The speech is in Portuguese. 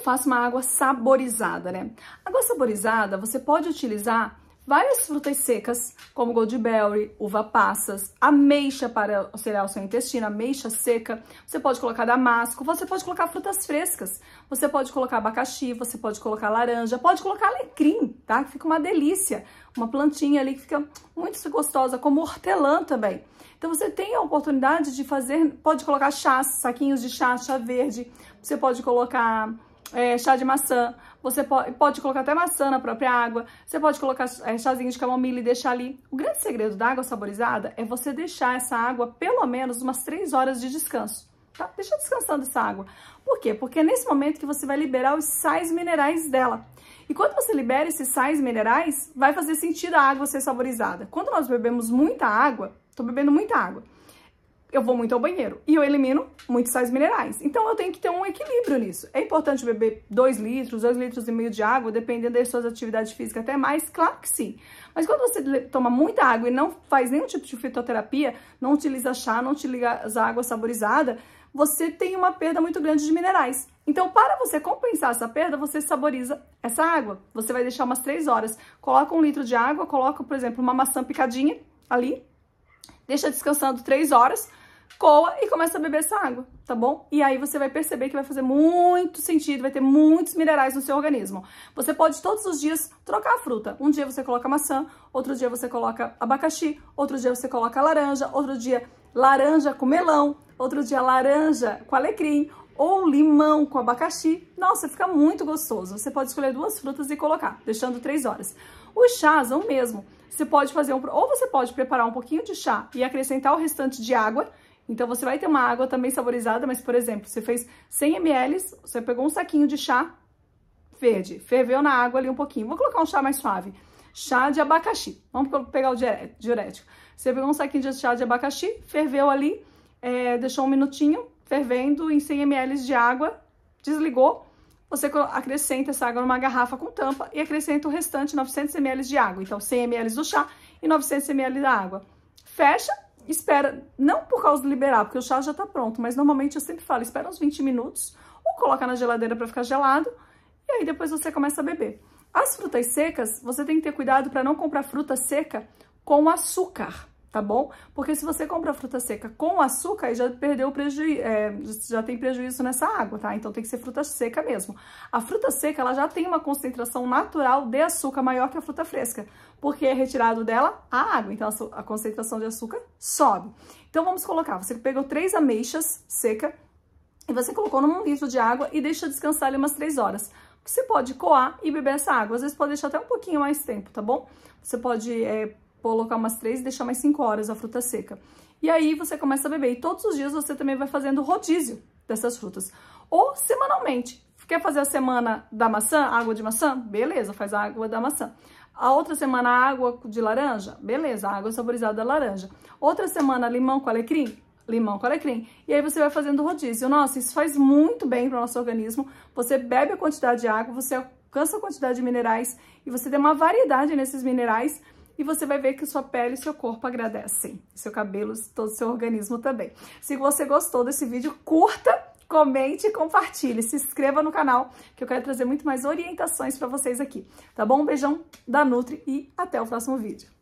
eu faço uma água saborizada, né? Água saborizada você pode utilizar várias frutas secas, como goldberry, uva passas, ameixa para auxiliar o seu intestino, ameixa seca, você pode colocar damasco, você pode colocar frutas frescas, você pode colocar abacaxi, você pode colocar laranja, pode colocar alecrim, tá? Que fica uma delícia, uma plantinha ali que fica muito gostosa, como hortelã também. Então você tem a oportunidade de fazer, pode colocar chás, saquinhos de chá, chá verde, você pode colocar é, chá de maçã, você pode, pode, colocar até maçã na própria água, você pode colocar é, chazinho de camomila e deixar ali. O grande segredo da água saborizada é você deixar essa água pelo menos umas 3 horas de descanso. Tá? Deixa descansando essa água. Por quê? Porque é nesse momento que você vai liberar os sais minerais dela. E quando você libera esses sais minerais, vai fazer sentido a água ser saborizada. Quando nós bebemos muita água, estou bebendo muita água, eu vou muito ao banheiro e eu elimino muitos sais minerais. Então eu tenho que ter um equilíbrio nisso. É importante beber 2 litros, 2 litros e meio de água, dependendo das suas atividades físicas, até mais, claro que sim. Mas quando você toma muita água e não faz nenhum tipo de fitoterapia, não utiliza chá, não utiliza água saborizada, você tem uma perda muito grande de minerais. Então, para você compensar essa perda, você saboriza essa água. Você vai deixar umas 3 horas. Coloca um litro de água, coloca, por exemplo, uma maçã picadinha ali, deixa descansando 3 horas, coa e começa a beber essa água, tá bom? E aí você vai perceber que vai fazer muito sentido, vai ter muitos minerais no seu organismo. Você pode todos os dias trocar a fruta. Um dia você coloca maçã, outro dia você coloca abacaxi, outro dia você coloca laranja, outro dia laranja com melão, outro dia laranja com alecrim ou limão com abacaxi. Nossa, fica muito gostoso. Você pode escolher duas frutas e colocar, deixando três horas. Os chás são o mesmo. Você pode fazer um, ou você pode preparar um pouquinho de chá e acrescentar o restante de água então você vai ter uma água também saborizada, mas por exemplo, você fez 100 ml, você pegou um saquinho de chá verde, ferveu na água ali um pouquinho. Vou colocar um chá mais suave. Chá de abacaxi. Vamos pegar o diurético. Você pegou um saquinho de chá de abacaxi, ferveu ali, é, deixou um minutinho fervendo em 100 ml de água, desligou. Você acrescenta essa água numa garrafa com tampa e acrescenta o restante 900 ml de água. Então, 100 ml do chá e 900 ml da água. Fecha espera, não por causa de liberar, porque o chá já tá pronto, mas normalmente eu sempre falo, espera uns 20 minutos, ou coloca na geladeira para ficar gelado, e aí depois você começa a beber. As frutas secas, você tem que ter cuidado para não comprar fruta seca com açúcar tá bom? Porque se você compra fruta seca com açúcar, aí já perdeu o prejuízo, é, já tem prejuízo nessa água, tá? Então tem que ser fruta seca mesmo. A fruta seca, ela já tem uma concentração natural de açúcar maior que a fruta fresca, porque é retirado dela a água, então a concentração de açúcar sobe. Então vamos colocar, você pegou três ameixas seca e você colocou num litro de água e deixa descansar ali umas três horas você pode coar e beber essa água. Às vezes pode deixar até um pouquinho mais tempo, tá bom? Você pode é, colocar umas três e deixar mais cinco horas a fruta seca. E aí você começa a beber. E todos os dias você também vai fazendo rodízio dessas frutas. Ou semanalmente. Quer fazer a semana da maçã, água de maçã? Beleza, faz a água da maçã. A outra semana, água de laranja? Beleza, água saborizada laranja. Outra semana, limão com alecrim? limão com alecrim. E aí você vai fazendo rodízio. Nossa, isso faz muito bem para o nosso organismo. Você bebe a quantidade de água, você alcança a quantidade de minerais e você tem uma variedade nesses minerais e você vai ver que sua pele e seu corpo agradecem, seu cabelo, todo o seu organismo também. Se você gostou desse vídeo, curta, comente e compartilhe, se inscreva no canal, que eu quero trazer muito mais orientações para vocês aqui, tá bom? Um beijão da Nutri e até o próximo vídeo.